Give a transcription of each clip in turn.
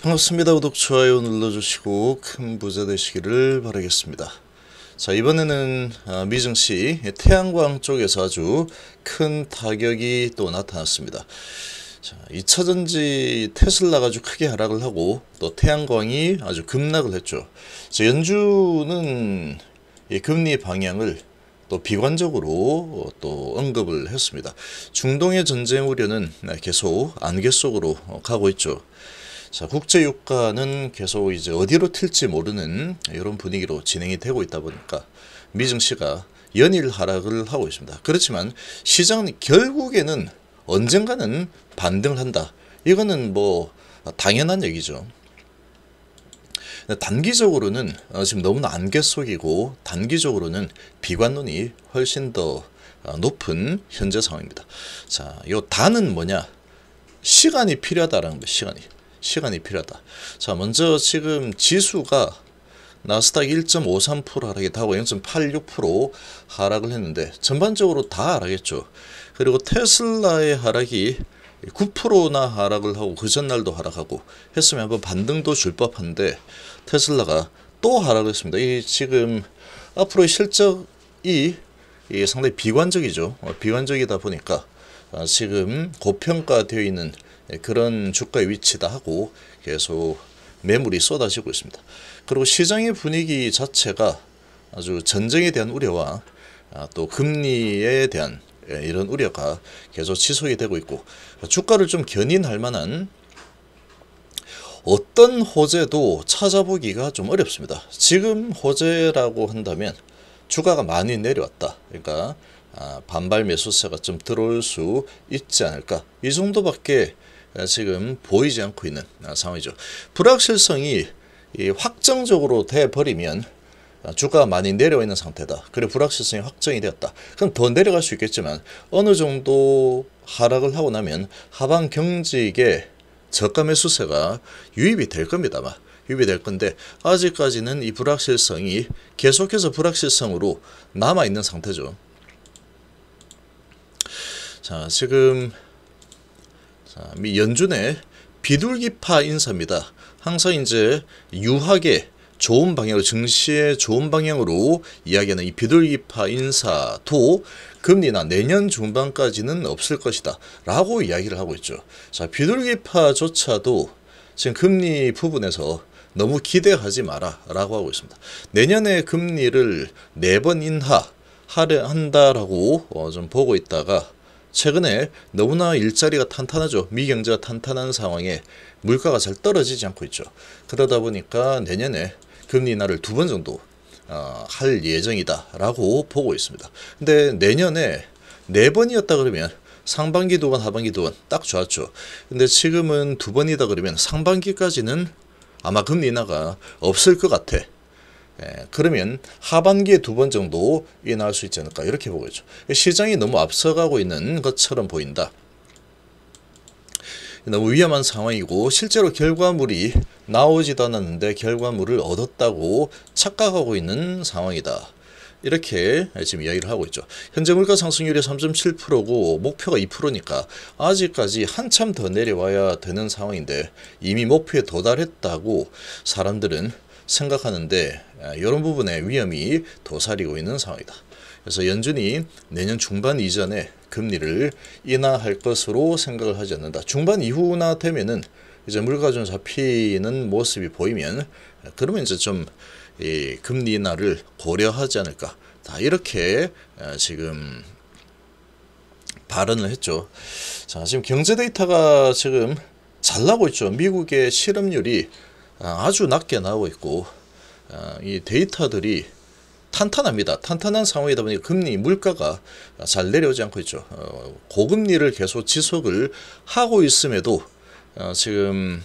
반갑습니다. 구독, 좋아요 눌러주시고 큰 부자 되시기를 바라겠습니다. 자 이번에는 아, 미증시 태양광 쪽에서 아주 큰 타격이 또 나타났습니다. 자, 2차전지 테슬라가 아주 크게 하락을 하고 또 태양광이 아주 급락을 했죠. 자, 연준은 금리 방향을 또 비관적으로 또 언급을 했습니다. 중동의 전쟁 우려는 네, 계속 안개 속으로 어, 가고 있죠. 자, 국제 유가는 계속 이제 어디로 튈지 모르는 이런 분위기로 진행이 되고 있다 보니까 미증시가 연일 하락을 하고 있습니다. 그렇지만 시장은 결국에는 언젠가는 반등을 한다. 이거는 뭐 당연한 얘기죠. 단기적으로는 어, 지금 너무나 안개 속이고 단기적으로는 비관론이 훨씬 더 어, 높은 현재 상황입니다. 자, 요 단은 뭐냐? 시간이 필요하다라는 거예요 시간이. 시간이 필요하다. 자, 먼저 지금 지수가 나스닥 1.53%하락이다고0.86% 하락을 했는데 전반적으로 다 하락했죠. 그리고 테슬라의 하락이 9%나 하락을 하고 그 전날도 하락하고 했으면 한번 반등도 줄 법한데 테슬라가 또 하락을 했습니다. 이 지금 앞으로의 실적이 상당히 비관적이죠. 어, 비관적이다 보니까 아, 지금 고평가되어 있는 예, 그런 주가의 위치다 하고 계속 매물이 쏟아지고 있습니다. 그리고 시장의 분위기 자체가 아주 전쟁에 대한 우려와 아, 또 금리에 대한 예, 이런 우려가 계속 지속이 되고 있고 주가를 좀 견인할 만한 어떤 호재도 찾아보기가 좀 어렵습니다. 지금 호재라고 한다면 주가가 많이 내려왔다. 그러니까 아, 반발 매수세가 좀 들어올 수 있지 않을까. 이 정도밖에 어, 지금 보이지 않고 있는 어, 상황이죠. 불확실성이 확정적으로 돼버리면 어, 주가가 많이 내려와 있는 상태다. 그래 불확실성이 확정이 되었다. 그럼 더 내려갈 수 있겠지만 어느 정도 하락을 하고 나면 하방 경직에 저가 매수세가 유입이 될 겁니다만 유입이 될 건데 아직까지는 이 불확실성이 계속해서 불확실성으로 남아있는 상태죠. 자 지금 아, 미 연준의 비둘기파 인사입니다. 항상 이제 유하게 좋은 방향으로 증시의 좋은 방향으로 이야기하는 이 비둘기파 인사도 금리나 내년 중반까지는 없을 것이다 라고 이야기를 하고 있죠. 자 비둘기파조차도 지금 금리 부분에서 너무 기대하지 마라 라고 하고 있습니다. 내년에 금리를 네 번 인하 한다라고 어, 좀 보고 있다가 최근에 너무나 일자리가 탄탄하죠. 미 경제가 탄탄한 상황에 물가가 잘 떨어지지 않고 있죠. 그러다 보니까 내년에 금리 인하를 두 번 정도 어, 할 예정이다라고 보고 있습니다. 근데 내년에 네 번이었다 그러면 상반기 도반 하반기 도반 딱 좋았죠. 근데 지금은 두 번이다 그러면 상반기까지는 아마 금리 인하가 없을 것 같아. 예, 그러면 하반기에 두 번 정도 인하할 수 있지 않을까 이렇게 보겠죠. 시장이 너무 앞서가고 있는 것처럼 보인다. 너무 위험한 상황이고 실제로 결과물이 나오지도 않았는데 결과물을 얻었다고 착각하고 있는 상황이다. 이렇게 지금 이야기를 하고 있죠. 현재 물가 상승률이 3.7%고 목표가 2%니까 아직까지 한참 더 내려와야 되는 상황인데 이미 목표에 도달했다고 사람들은 생각하는데 이런 부분에 위험이 도사리고 있는 상황이다. 그래서 연준이 내년 중반 이전에 금리를 인하할 것으로 생각을 하지 않는다. 중반 이후나 되면은 이제 물가 좀 잡히는 모습이 보이면 그러면 이제 좀이 금리 인하를 고려하지 않을까. 다 이렇게 지금 발언을 했죠. 자, 지금 경제 데이터가 지금 잘 나고 있죠. 미국의 실업률이 아, 아주 낮게 나오고 있고 아, 이 데이터들이 탄탄합니다. 탄탄한 상황이다 보니 금리, 물가가 잘 내려오지 않고 있죠. 어, 고금리를 계속 지속을 하고 있음에도 어, 지금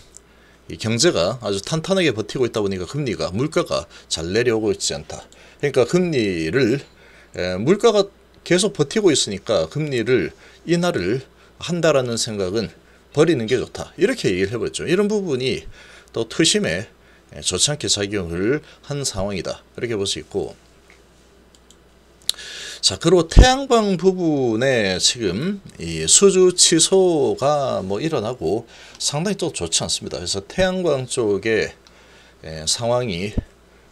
이 경제가 아주 탄탄하게 버티고 있다 보니까 금리가, 물가가 잘 내려오고 있지 않다. 그러니까 금리를, 물가가 계속 버티고 있으니까 금리를 인하를 한다라는 생각은 버리는 게 좋다. 이렇게 얘기를 해버렸죠. 이런 부분이 또 투심에 예, 좋지 않게 작용을 한 상황이다. 이렇게 볼 수 있고 자, 그리고 태양광 부분에 지금 이 수주 취소가 뭐 일어나고 상당히 또 좋지 않습니다. 그래서 태양광 쪽에 에, 예, 상황이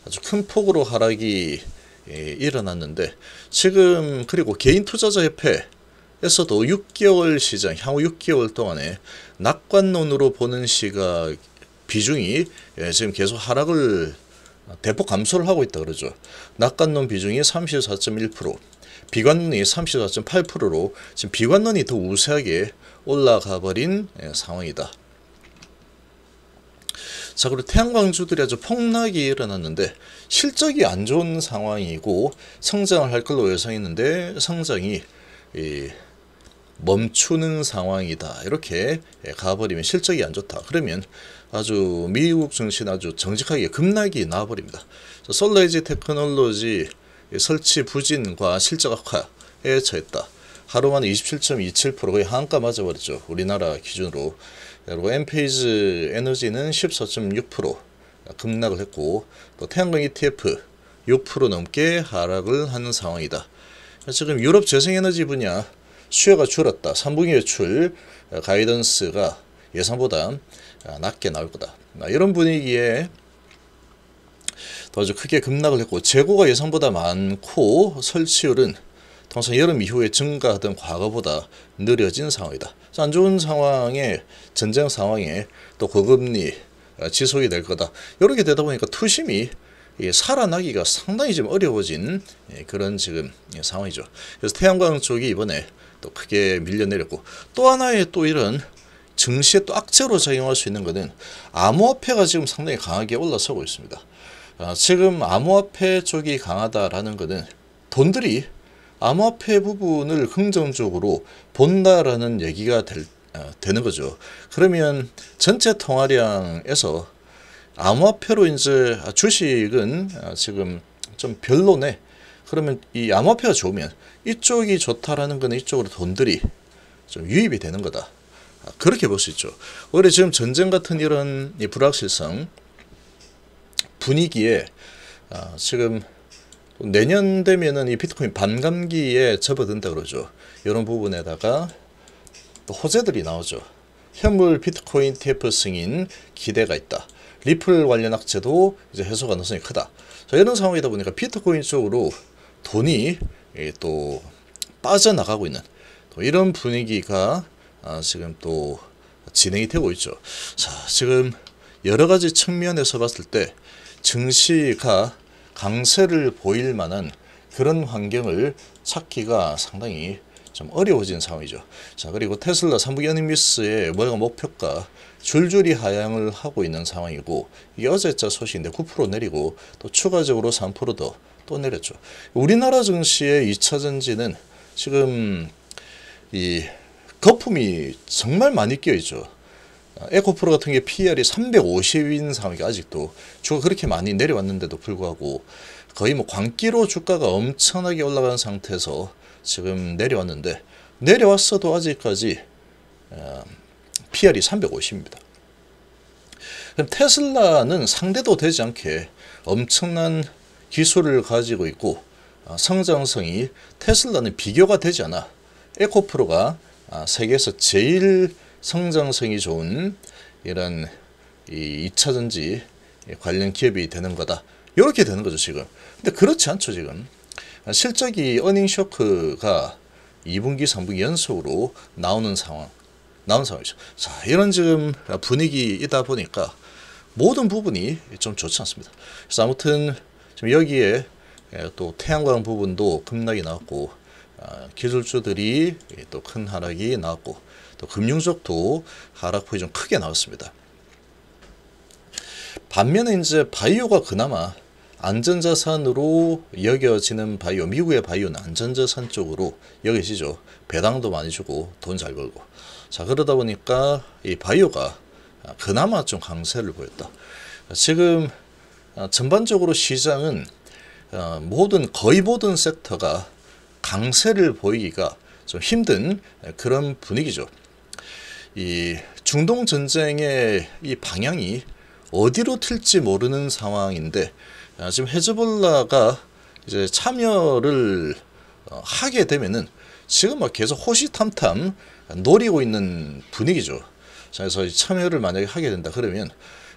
아주 큰 폭으로 하락이 에, 예, 일어났는데 지금 그리고 개인 투자자 협회에서도 6개월 시장 향후 6개월 동안에 낙관론으로 보는 시각 비중이 예, 지금 계속 하락을 대폭 감소를 하고 있다 그러죠. 낙관론 비중이 34.1%, 비관론이 34.8%로 지금 비관론이 더 우세하게 올라가 버린 예, 상황이다. 자 그리고 태양광주들이 아주 폭락이 일어났는데 실적이 안 좋은 상황이고 성장을 할 걸로 예상했는데 성장이 멈추는 상황이다. 이렇게 예, 가버리면 실적이 안 좋다. 그러면 아주 미국 증시 아주 정직하게 급락이 나와버립니다. 솔레이지 테크놀로지 설치 부진과 실적 악화에 처했다. 하루만 27.27% 거의 한가 맞아버렸죠. 우리나라 기준으로. 그리고 엠페이즈 에너지는 14.6% 급락을 했고 또 태양광 ETF 6% 넘게 하락을 하는 상황이다. 지금 유럽 재생에너지 분야 수요가 줄었다. 3분기 매출 어, 가이던스가 예상보다 아, 낮게 나올 거다. 아, 이런 분위기에 더 아주 크게 급락을 했고 재고가 예상보다 많고 설치율은 통상 여름 이후에 증가하던 과거보다 느려진 상황이다. 안 좋은 상황에 전쟁 상황에 또 고금리 아, 지속이 될 거다. 이렇게 되다 보니까 투심이 예, 살아나기가 상당히 좀 어려워진 예, 그런 지금 예, 상황이죠. 그래서 태양광 쪽이 이번에 또 크게 밀려내렸고 또 하나의 또 이런 증시에 또 악재로 작용할 수 있는 것은 암호화폐가 지금 상당히 강하게 올라서고 있습니다. 아, 지금 암호화폐 쪽이 강하다라는 것은 돈들이 암호화폐 부분을 긍정적으로 본다라는 얘기가 될, 어, 되는 거죠. 그러면 전체 통화량에서 암호화폐로 이제 주식은 아, 지금 좀 별로네 그러면 이 암호화폐가 좋으면 이쪽이 좋다라는 거는 이쪽으로 돈들이 좀 유입이 되는 거다. 아, 그렇게 볼 수 있죠. 오히려 지금 전쟁 같은 이런 불확실성 분위기에 아, 지금 내년 되면은 이 비트코인 반감기에 접어든다 그러죠. 이런 부분에다가 또 호재들이 나오죠. 현물 비트코인 TF 승인 기대가 있다. 리플 관련 악재도 이제 해소 가능성이 크다. 자, 이런 상황이다 보니까 비트코인 쪽으로 돈이 예, 또 빠져나가고 있는 또 이런 분위기가 아, 지금 또 진행이 되고 있죠. 자, 지금 여러 가지 측면에서 봤을 때 증시가 강세를 보일 만한 그런 환경을 찾기가 상당히 좀 어려워진 상황이죠. 자 그리고 테슬라 삼부연인미스의 월가 목표가 줄줄이 하향을 하고 있는 상황이고 이게 어제자 소식인데 9% 내리고 또 추가적으로 3%더 내렸죠. 우리나라 증시의 2차 전지는 지금 이 거품이 정말 많이 끼어있죠. 에코프로 같은 게 PR이 350인 상황이 아직도 주가 그렇게 많이 내려왔는데도 불구하고 거의 뭐 광기로 주가가 엄청나게 올라간 상태에서 지금 내려왔는데 내려왔어도 아직까지 어, PR이 350입니다. 그럼 테슬라는 상대도 되지 않게 엄청난 기술을 가지고 있고 아, 성장성이 테슬라는 비교가 되지 않아 에코프로가 아, 세계에서 제일 성장성이 좋은 이런 이 2차전지 관련 기업이 되는 거다. 이렇게 되는 거죠 지금. 근데 그렇지 않죠 지금. 아, 실적이 어닝쇼크가 2분기 3분기 연속으로 나오는 상황. 나온 상황이죠. 자 이런 지금 분위기이다 보니까 모든 부분이 좀 좋지 않습니다. 그래서 아무튼 지금 여기에 예, 또 태양광 부분도 급락이 나왔고 아, 기술주들이 예, 또큰 하락이 나왔고 또 금융 적도 하락폭이 좀 크게 나왔습니다. 반면에 이제 바이오가 그나마 안전자산으로 여겨지는 바이오, 미국의 바이오는 안전자산 쪽으로 여겨지죠. 배당도 많이 주고 돈 잘 벌고. 자, 그러다 보니까 이 바이오가 아, 그나마 좀 강세를 보였다. 지금 어, 전반적으로 시장은 어, 모든 거의 모든 섹터가 강세를 보이기가 좀 힘든 그런 분위기죠. 이 중동 전쟁의 이 방향이 어디로 튈지 모르는 상황인데 어, 지금 헤즈볼라가 이제 참여를 하게 되면은 지금 막 계속 호시탐탐 노리고 있는 분위기죠. 그래서 참여를 만약에 하게 된다 그러면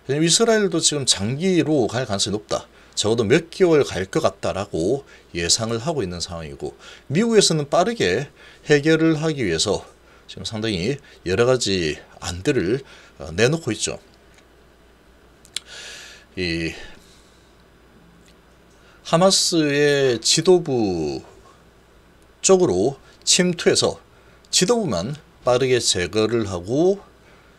이스라엘도 지금 장기로 갈 가능성이 높다. 적어도 몇 개월 갈 것 같다라고 예상을 하고 있는 상황이고 미국에서는 빠르게 해결을 하기 위해서 지금 상당히 여러 가지 안들을 어, 내놓고 있죠. 이 하마스의 지도부 쪽으로 침투해서 지도부만 빠르게 제거를 하고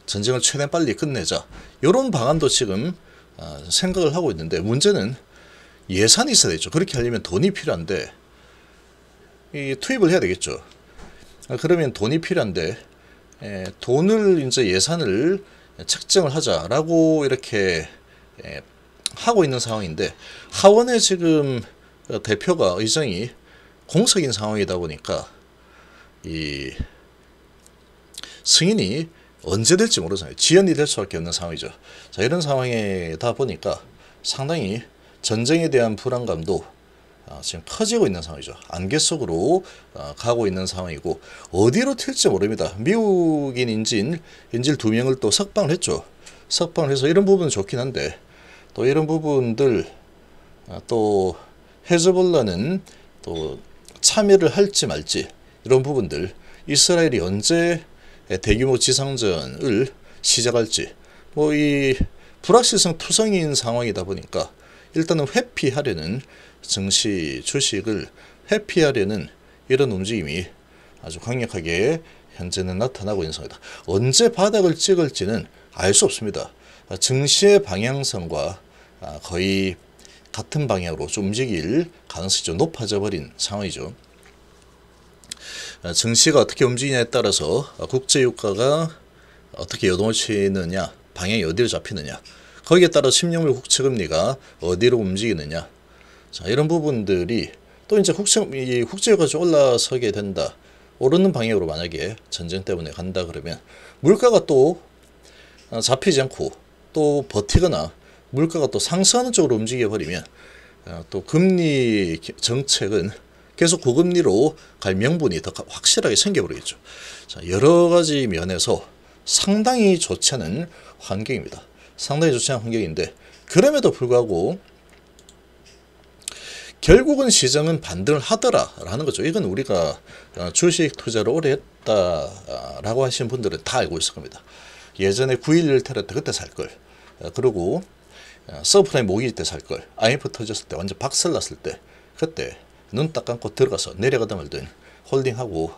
전쟁을 최대한 빨리 끝내자 이런 방안도 지금 아, 생각을 하고 있는데 문제는 예산이 있어야 되죠. 그렇게 하려면 돈이 필요한데 이 투입을 해야 되겠죠. 아, 그러면 돈이 필요한데 돈을 이제 예산을 책정을 하자라고 이렇게 하고 있는 상황인데 하원의 지금 대표가 의장이 공석인 상황이다 보니까 이 승인이 언제 될지 모르잖아요. 지연이 될 수밖에 없는 상황이죠. 자, 이런 상황에다 보니까 상당히 전쟁에 대한 불안감도 아, 지금 커지고 있는 상황이죠. 안개 속으로 아, 가고 있는 상황이고 어디로 튈지 모릅니다. 미국인 인질, 인질 두 명을 또 석방을 했죠. 석방을 해서 이런 부분은 좋긴 한데 또 이런 부분들 아, 또 헤즈볼라는 또 참여를 할지 말지 이런 부분들 이스라엘이 언제 예, 대규모 지상전을 시작할지 뭐이 불확실성 투성인 상황이다 보니까 일단은 회피하려는 증시 주식을 회피하려는 이런 움직임이 아주 강력하게 현재는 나타나고 있는 상황이다. 언제 바닥을 찍을지는 알 수 없습니다. 증시의 방향성과 아, 거의 같은 방향으로 좀 움직일 가능성이 좀 높아져 버린 상황이죠. 어, 증시가 어떻게 움직이냐에 따라서 어, 국제유가가 어떻게 여동을 치느냐 방향이 어디로 잡히느냐 거기에 따라 십년물 국채금리가 어디로 움직이느냐 자 이런 부분들이 또 이제 국채, 이 국제유가가 올라서게 된다 오르는 방향으로 만약에 전쟁 때문에 간다 그러면 물가가 또 어, 잡히지 않고 또 버티거나 물가가 또 상승하는 쪽으로 움직여 버리면 또 금리 정책은 계속 고금리로 갈 명분이 더 확실하게 생겨버리겠죠. 자, 여러 가지 면에서 상당히 좋지 않은 환경입니다. 상당히 좋지 않은 환경인데 그럼에도 불구하고 결국은 시장은 반등을 하더라라는 거죠. 이건 우리가 어, 주식 투자를 오래 했다라고 하시 분들은 다 알고 있을 겁니다. 예전에 9.11 테러 때 그때 살 걸. 어, 그리고 어, 서프라임 모기 때살 걸. IMF 터졌을 때 완전 박살 났을 때 그때 눈딱 감고 들어가서 내려가다 말든 홀딩하고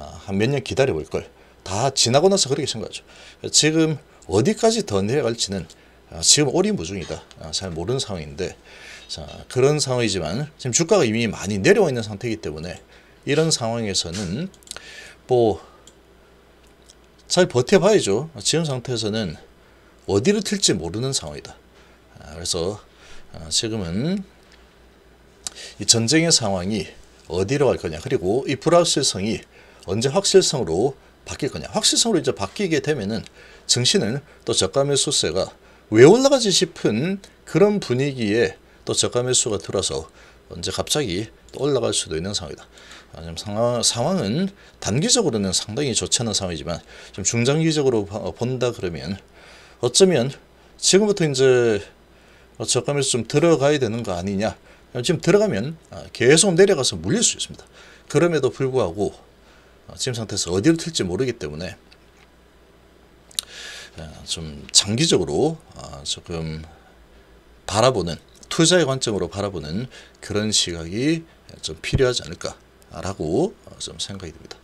아, 한몇 년 기다려 볼 걸 다 지나고 나서 그렇게 생각하죠. 지금 어디까지 더 내려갈지는 아, 지금 오리무중이다. 아, 잘 모르는 상황인데 자, 그런 상황이지만 지금 주가가 이미 많이 내려와 있는 상태이기 때문에 이런 상황에서는 뭐 잘 버텨봐야죠. 지금 상태에서는 어디를 튈지 모르는 상황이다. 아, 그래서 아, 지금은 이 전쟁의 상황이 어디로 갈 거냐 그리고 이 불확실성이 언제 확실성으로 바뀔 거냐 확실성으로 이제 바뀌게 되면은 증시는 또 저가 매수세가 왜 올라가지 싶은 그런 분위기에 또 저가 매수가 들어서 언제 갑자기 또 올라갈 수도 있는 상황이다. 지금 상황, 상황은 단기적으로는 상당히 좋지 않은 상황이지만 좀 중장기적으로 본다 그러면 어쩌면 지금부터 이제 저가 매수 좀 들어가야 되는 거 아니냐 지금 들어가면 아, 계속 내려가서 물릴 수 있습니다. 그럼에도 불구하고 아, 지금 상태에서 어디로 튈지 모르기 때문에 아, 좀 장기적으로 조금 바라보는 투자의 관점으로 바라보는 그런 시각이 좀 필요하지 않을까라고 좀 생각이 듭니다.